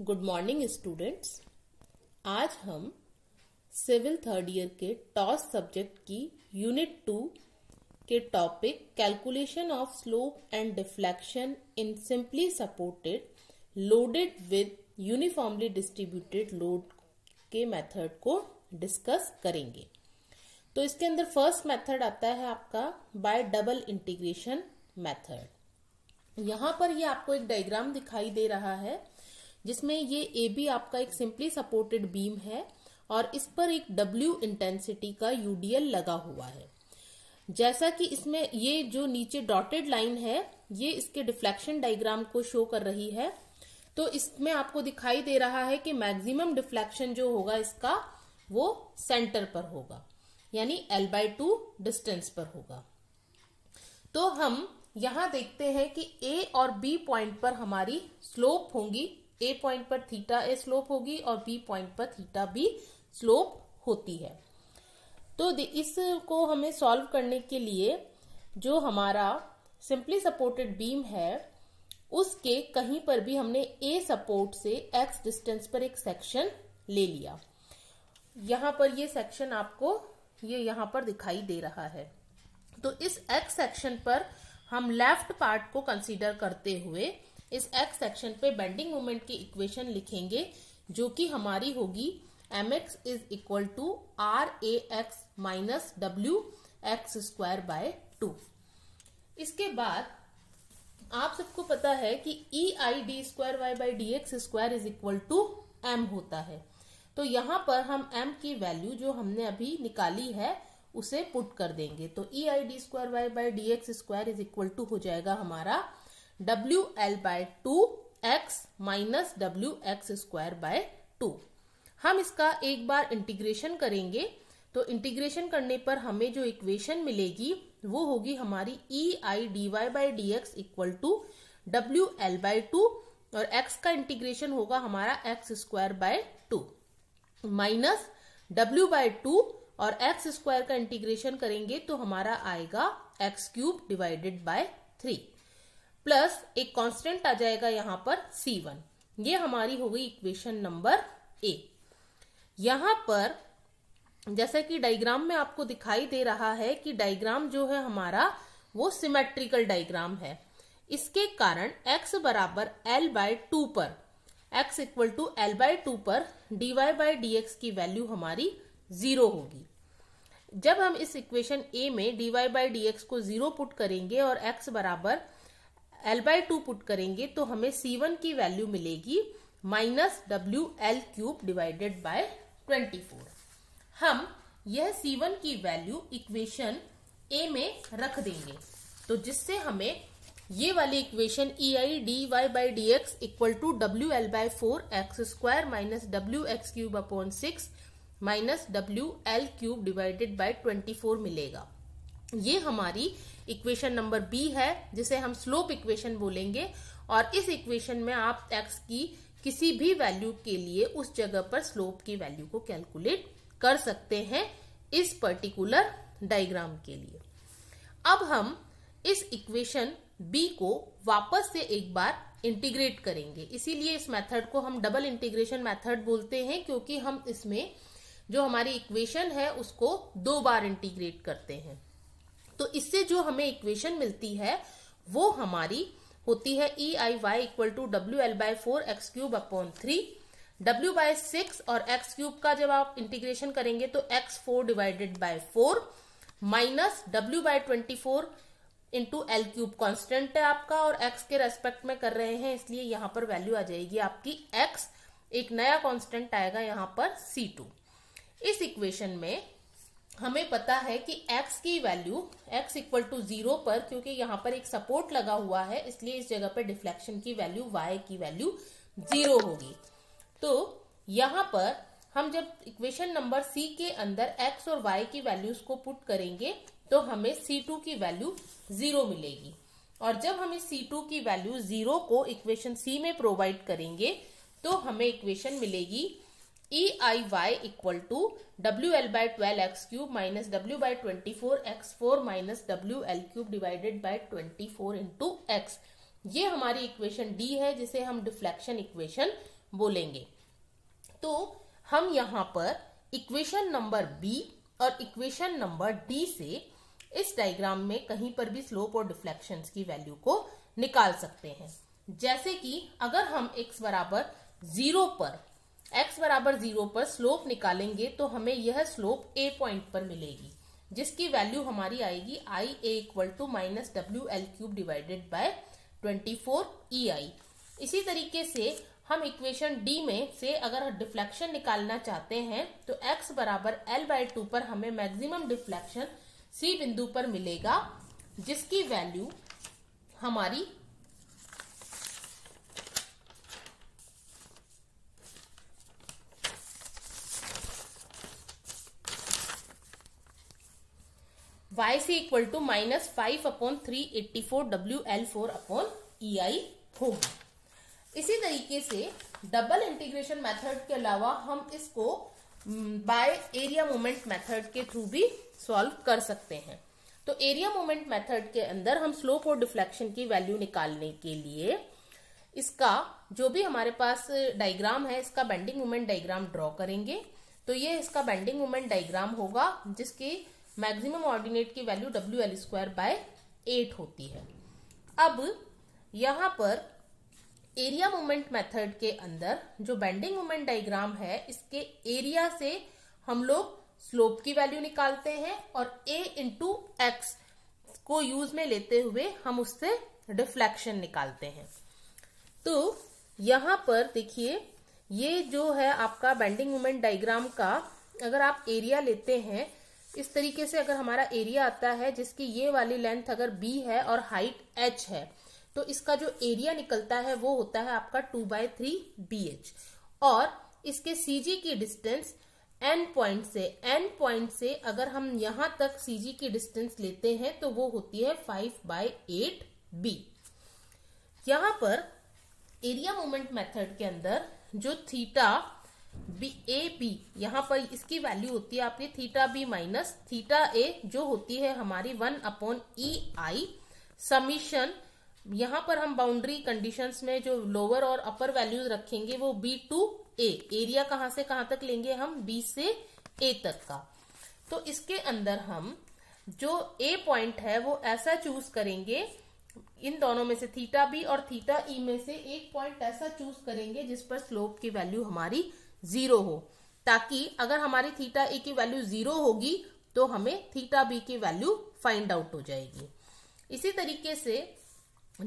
good morning students आज हम civil third year के टॉस सब्जेक्ट की यूनिट टू के topic calculation of slope and deflection in simply supported loaded with uniformly distributed load के method को discuss करेंगे तो इसके अंदर फर्स्ट मेथड आता है आपका बाय डबल इंटीग्रेशन मेथड यहां पर ये आपको एक डायग्राम दिखाई दे रहा है जिसमें ये ए बी आपका एक सिंपली सपोर्टेड बीम है और इस पर एक डब्ल्यू इंटेंसिटी का यूडीएल लगा हुआ है जैसा कि इसमें ये जो नीचे डॉटेड लाइन है ये इसके डिफ्लेक्शन डायग्राम को शो कर रही है तो इसमें आपको दिखाई दे रहा है कि मैक्सिमम डिफ्लेक्शन जो होगा इसका वो सेंटर पर होगा यानी एल बाई टू डिस्टेंस पर होगा तो हम यहां देखते हैं कि ए और बी पॉइंट पर हमारी स्लोप होंगी ए पॉइंट पर थीटा ए स्लोप होगी और बी पॉइंट पर थीटा बी स्लोप होती है तो इसको हमें सॉल्व करने के लिए जो हमारा सिंपली सपोर्टेड बीम है उसके कहीं पर भी हमने ए सपोर्ट से एक्स डिस्टेंस पर एक सेक्शन ले लिया यहाँ पर ये सेक्शन आपको ये यहां पर दिखाई दे रहा है तो इस एक्स सेक्शन पर हम लेफ्ट पार्ट को कंसीडर करते हुए इस x सेक्शन पे बेंडिंग मोमेंट की इक्वेशन लिखेंगे जो कि हमारी होगी M x is equal to R A x minus W x square by two इसके बाद आप सबको पता है कि E I d square y by d x square is equal to M होता है तो यहाँ पर हम m की वैल्यू जो हमने अभी निकाली है उसे पुट कर देंगे तो E I d square y by d x square is equal to हो जाएगा हमारा W L by two x minus W x square by two हम इसका एक बार इंटीग्रेशन करेंगे तो इंटीग्रेशन करने पर हमें जो इक्वेशन मिलेगी वो होगी हमारी E I d y by d x equal to W L by two और एक्स का इंटीग्रेशन होगा हमारा x square by two minus W by two और एक्स स्क्वायर का इंटीग्रेशन करेंगे तो हमारा आएगा x cube divided by three plus एक कांस्टेंट आ जाएगा यहां पर सी वन ये हमारी हो गई इक्वेशन नंबर ए यहां पर जैसा कि डायग्राम में आपको दिखाई दे रहा है कि डायग्राम जो है हमारा वो सिमेट्रिकल डायग्राम है इसके कारण x बराबर एल बाय टू पर x equal to L by two पर dy बाय डी की वैल्यू हमारी जीरो होगी जब हम इस इक्वेशन ए में dy बाय डी को जीरो पुट करेंगे और x बराबर एल बाई टू पुट करेंगे तो हमें सी वन की वैल्यू मिलेगी minus W L cube divided by twenty four हम यह सी वन की वैल्यू इक्वेशन ए में रख देंगे तो जिससे हमें ये वाली equation E I d y by d x equal to W L by four x square minus W x cube upon six minus W L cube divided by twenty four मिलेगा ये हमारी इक्वेशन नंबर बी है जिसे हम slope equation बोलेंगे और इस equation में आप एक्स की किसी भी वैल्यू के लिए उस जगह पर स्लोप की वैल्यू को कैलकुलेट कर सकते हैं इस पर्टिकुलर डायग्राम के लिए अब हम इस इक्वेशन बी को वापस से एक बार इंटीग्रेट करेंगे इसीलिए इस मेथड को हम डबल इंटीग्रेशन मेथड बोलते हैं क्योंकि हम इसमें जो हमारी इक्वेशन है उसको दो बार इंटीग्रेट करते हैं तो इससे जो हमें इक्वेशन मिलती है वो हमारी होती है E I y equal to W L by four x cube upon three W by six और एक्स क्यूब का जब आप इंटीग्रेशन करेंगे तो x four divided by four minus W by twenty four into L cube constant है आपका और x के रेस्पेक्ट में कर रहे हैं इसलिए यहां पर वैल्यू आ जाएगी आपकी एक्स एक नया कॉन्स्टेंट आएगा यहां पर सी टू इस इक्वेशन में हमें पता है कि x की value x equal to zero पर क्योंकि यहाँ पर एक सपोर्ट लगा हुआ है इसलिए इस जगह पर डिफ्लेक्शन की वैल्यू y की वैल्यू जीरो होगी तो यहाँ पर हम जब इक्वेशन नंबर c के अंदर x और y की वैल्यूज को पुट करेंगे तो हमें c2 की वैल्यू जीरो मिलेगी और जब हमें c2 की वैल्यू जीरो को इक्वेशन c में प्रोवाइड करेंगे तो हमें इक्वेशन मिलेगी E I y equal to W L by twelve x cube minus W by twenty four x four minus W L cube divided by twenty four into x ये हमारी equation D है जिसे हम deflection equation बोलेंगे तो हम यहाँ पर इक्वेशन नंबर बी और इक्वेशन नंबर डी से इस डायग्राम में कहीं पर भी स्लोप और डिफ्लेक्शन की वैल्यू को निकाल सकते हैं जैसे कि अगर हम x बराबर जीरो पर x बराबर जीरो पर स्लोप निकालेंगे तो हमें यह स्लोप a पॉइंट पर मिलेगी जिसकी वैल्यू हमारी आएगी I a equal to minus W L cube divided by twenty four E I इसी तरीके से हम इक्वेशन डी में से अगर डिफ्लेक्शन निकालना चाहते हैं तो x बराबर एल बाय टू पर हमें मैक्सिमम डिफ्लेक्शन सी बिंदु पर मिलेगा जिसकी वैल्यू हमारी y C equal to minus five upon three eighty four W L four upon E I होगा इसी तरीके से डबल इंटीग्रेशन मेथड के अलावा हम इसको बाय एरिया मोमेंट मेथड के थ्रू भी सॉल्व कर सकते हैं तो एरिया मोमेंट मेथड के अंदर हम स्लोप और डिफ्लेक्शन की वैल्यू निकालने के लिए इसका जो भी हमारे पास डायग्राम है इसका बेंडिंग मोमेंट डायग्राम ड्रॉ करेंगे तो ये इसका बेंडिंग मोमेंट डायग्राम होगा जिसकी मैक्सिमम ऑर्डिनेट की value W L square by eight होती है अब यहाँ पर एरिया मोमेंट मेथड के अंदर जो बेंडिंग मोमेंट डायग्राम है इसके एरिया से हम लोग स्लोप की वैल्यू निकालते हैं और ए इंटू एक्स को यूज में लेते हुए हम उससे डिफ्लेक्शन निकालते हैं तो यहाँ पर देखिए ये जो है आपका बेंडिंग मोमेंट डायग्राम का अगर आप एरिया लेते हैं इस तरीके से अगर हमारा एरिया आता है जिसकी ये वाली लेंथ अगर बी है और हाइट एच है तो इसका जो एरिया निकलता है वो होता है आपका two by three B H और इसके जी की डिस्टेंस एन पॉइंट से एन पॉइंट से अगर हम यहां तक सीजी की डिस्टेंस लेते हैं तो वो होती है फाइव बाय एट बी यहां पर एरिया मोमेंट मेथड के अंदर जो थीटा बी ए बी यहाँ पर इसकी वैल्यू होती है आपकी theta B minus theta A जो होती है हमारी one upon E I summation यहाँ पर हम बाउंड्री कंडीशन में जो लोअर और अपर वैल्यूज रखेंगे वो बी टू ए एरिया कहाँ से कहाँ तक लेंगे हम बी से ए तक का तो इसके अंदर हम जो ए पॉइंट है वो ऐसा चूज करेंगे इन दोनों में से थीटा बी और थीटा ई e में से एक पॉइंट ऐसा चूज करेंगे जिस पर स्लोप की वैल्यू हमारी जीरो हो ताकि अगर हमारी थीटा ए की वैल्यू जीरो होगी तो हमें थीटा बी की वैल्यू फाइंड आउट हो जाएगी इसी तरीके से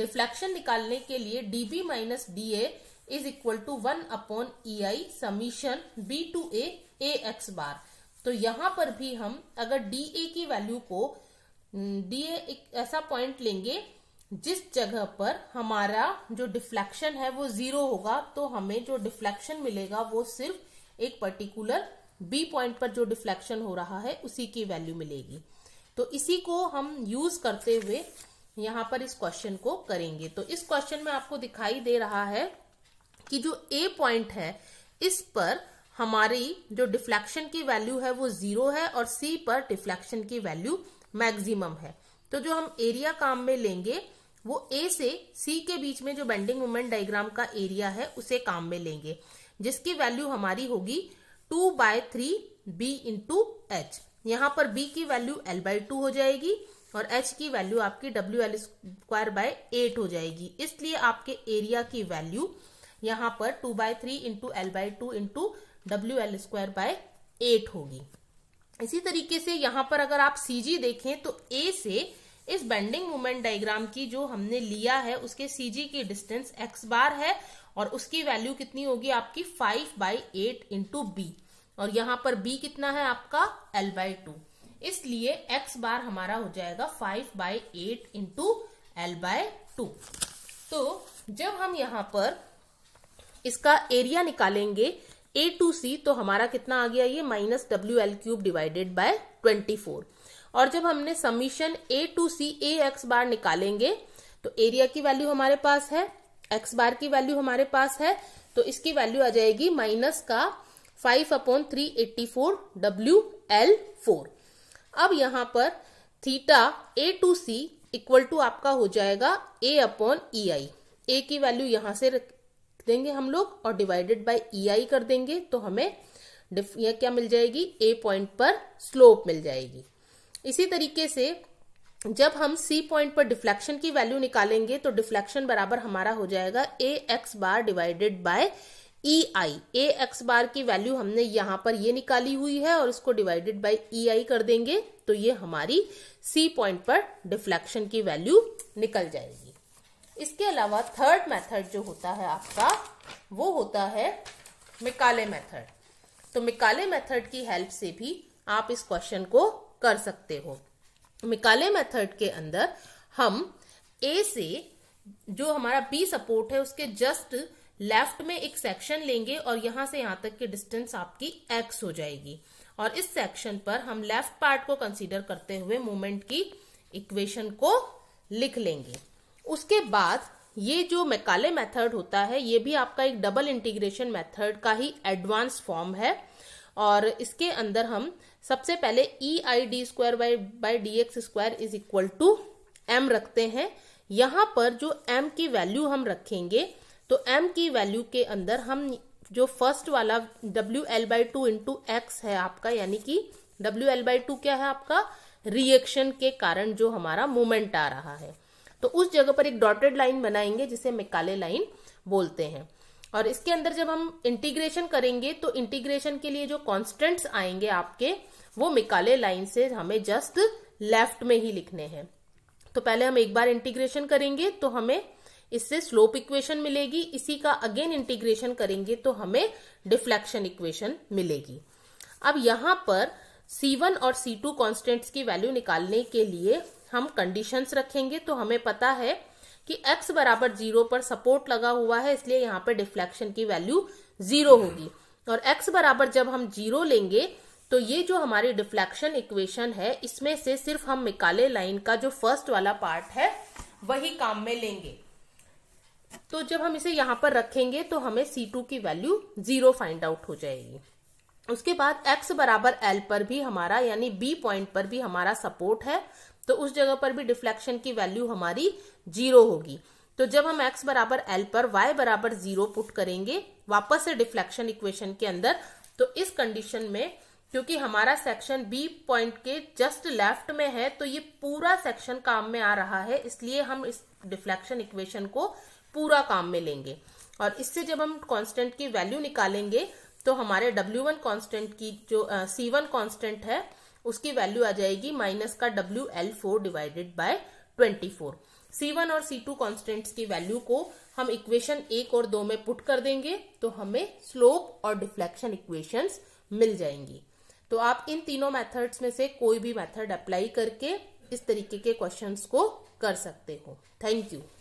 डिफ्लेक्शन निकालने के लिए D B minus D A is equal to one upon E I summation B to A A x bar तो यहां पर भी हम अगर डी ए की वैल्यू को डी हम्म, ए एक ऐसा पॉइंट लेंगे जिस जगह पर हमारा जो डिफ्लेक्शन है वो जीरो होगा तो हमें जो डिफ्लेक्शन मिलेगा वो सिर्फ एक पर्टिकुलर बी पॉइंट पर जो डिफ्लेक्शन हो रहा है उसी की वैल्यू मिलेगी तो इसी को हम यूज करते हुए यहाँ पर इस क्वेश्चन को करेंगे तो इस क्वेश्चन में आपको दिखाई दे रहा है कि जो ए पॉइंट है इस पर हमारी जो डिफ्लेक्शन की वैल्यू है वो जीरो है और सी पर डिफ्लेक्शन की वैल्यू मैक्सिमम है तो जो हम एरिया काम में लेंगे वो ए से सी के बीच में जो बेंडिंग मोमेंट डायग्राम का एरिया है उसे काम में लेंगे जिसकी वैल्यू हमारी होगी two by three B into H यहाँ पर बी की वैल्यू एल बाय टू हो जाएगी और एच की वैल्यू आपकी W L square by eight हो जाएगी इसलिए आपके एरिया की वैल्यू यहाँ पर two by three into L by two into W L square by eight होगी इसी तरीके से यहाँ पर अगर आप सी जी देखें तो ए से इस बेंडिंग मोमेंट डायग्राम की जो हमने लिया है उसके सीजी की डिस्टेंस एक्स बार है और उसकी वैल्यू कितनी होगी आपकी five by eight into B और यहाँ पर बी कितना है आपका एल बाई टू इसलिए एक्स बार हमारा हो जाएगा five by eight into L by two तो जब हम यहाँ पर इसका एरिया निकालेंगे ए टू सी तो हमारा कितना आ गया ये minus W L cube divided by twenty four और जब हमने summation A to C A x bar निकालेंगे तो एरिया की वैल्यू हमारे पास है एक्स बार की वैल्यू हमारे पास है तो इसकी वैल्यू आ जाएगी माइनस का five upon three eighty four W L four अब यहां पर theta A to C equal to आपका हो जाएगा ए अपॉन ई आई ए की वैल्यू यहां से रख देंगे हम लोग और डिवाइडेड बाय ई आई कर देंगे तो हमें यह क्या मिल जाएगी ए पॉइंट पर स्लोप मिल जाएगी इसी तरीके से जब हम सी पॉइंट पर डिफ्लेक्शन की वैल्यू निकालेंगे तो डिफ्लेक्शन बराबर हमारा हो जाएगा A x bar divided by E I A x bar की वैल्यू हमने यहां पर ये निकाली हुई है और इसको डिवाइडेड बाय ई आई कर देंगे तो ये हमारी सी पॉइंट पर डिफ्लेक्शन की वैल्यू निकल जाएगी इसके अलावा थर्ड मेथड जो होता है आपका वो होता है मिकाले मेथड तो मिकाले मेथड की हेल्प से भी आप इस क्वेश्चन को कर सकते हो मिकाले मेथड के अंदर हम ए से जो हमारा बी सपोर्ट है उसके जस्ट लेफ्ट में एक सेक्शन लेंगे और यहां से यहां तक की डिस्टेंस आपकी एक्स हो जाएगी और इस सेक्शन पर हम लेफ्ट पार्ट को कंसीडर करते हुए मोमेंट की इक्वेशन को लिख लेंगे उसके बाद ये जो मैकाले मेथड होता है ये भी आपका एक डबल इंटीग्रेशन मेथड का ही एडवांस फॉर्म है और इसके अंदर हम सबसे पहले E I d square by by d x square is equal to M रखते हैं यहाँ पर जो एम की वैल्यू हम रखेंगे तो एम की वैल्यू के अंदर हम जो फर्स्ट वाला W L by two into x है आपका यानी कि डब्ल्यू एल बाई टू क्या है आपका रिएक्शन के कारण जो हमारा मोमेंट आ रहा है तो उस जगह पर एक डॉटेड लाइन बनाएंगे जिसे मिकाले लाइन बोलते हैं और इसके अंदर जब हम इंटीग्रेशन करेंगे तो इंटीग्रेशन के लिए जो कॉन्स्टेंट्स आएंगे आपके वो मिकाले लाइन से हमें जस्ट लेफ्ट में ही लिखने हैं तो पहले हम एक बार इंटीग्रेशन करेंगे तो हमें इससे स्लोप इक्वेशन मिलेगी इसी का अगेन इंटीग्रेशन करेंगे तो हमें डिफ्लेक्शन इक्वेशन मिलेगी अब यहां पर C1 और C2 कांस्टेंट्स की वैल्यू निकालने के लिए हम कंडीशंस रखेंगे तो हमें पता है कि x बराबर जीरो पर सपोर्ट लगा हुआ है इसलिए यहाँ पर डिफ्लेक्शन की वैल्यू जीरो होगी और x बराबर जब हम जीरो लेंगे तो ये जो हमारी डिफ्लेक्शन इक्वेशन है इसमें से सिर्फ हम निकाले लाइन का जो फर्स्ट वाला पार्ट है वही काम में लेंगे तो जब हम इसे यहाँ पर रखेंगे तो हमें C2 की वैल्यू जीरो फाइंड आउट हो जाएगी उसके बाद x बराबर एल पर भी हमारा यानी b पॉइंट पर भी हमारा सपोर्ट है तो उस जगह पर भी डिफ्लेक्शन की वैल्यू हमारी जीरो होगी तो जब हम x बराबर एल पर y बराबर जीरो पुट करेंगे वापस से डिफ्लेक्शन इक्वेशन के अंदर तो इस कंडीशन में क्योंकि हमारा सेक्शन बी पॉइंट के जस्ट लेफ्ट में है तो ये पूरा सेक्शन काम में आ रहा है इसलिए हम इस डिफ्लेक्शन इक्वेशन को पूरा काम में लेंगे और इससे जब हम कांस्टेंट की वैल्यू निकालेंगे तो हमारे W1 कांस्टेंट की जो सी वन कांस्टेंट है उसकी वैल्यू आ जाएगी माइनस का W L four divided by twenty four C one और सी टू कॉन्स्टेंट्स की वैल्यू को हम इक्वेशन एक और दो में पुट कर देंगे तो हमें स्लोप और डिफ्लेक्शन इक्वेशन मिल जाएंगी तो आप इन तीनों मेथड्स में से कोई भी मेथड अप्लाई करके इस तरीके के क्वेश्चंस को कर सकते हो थैंक यू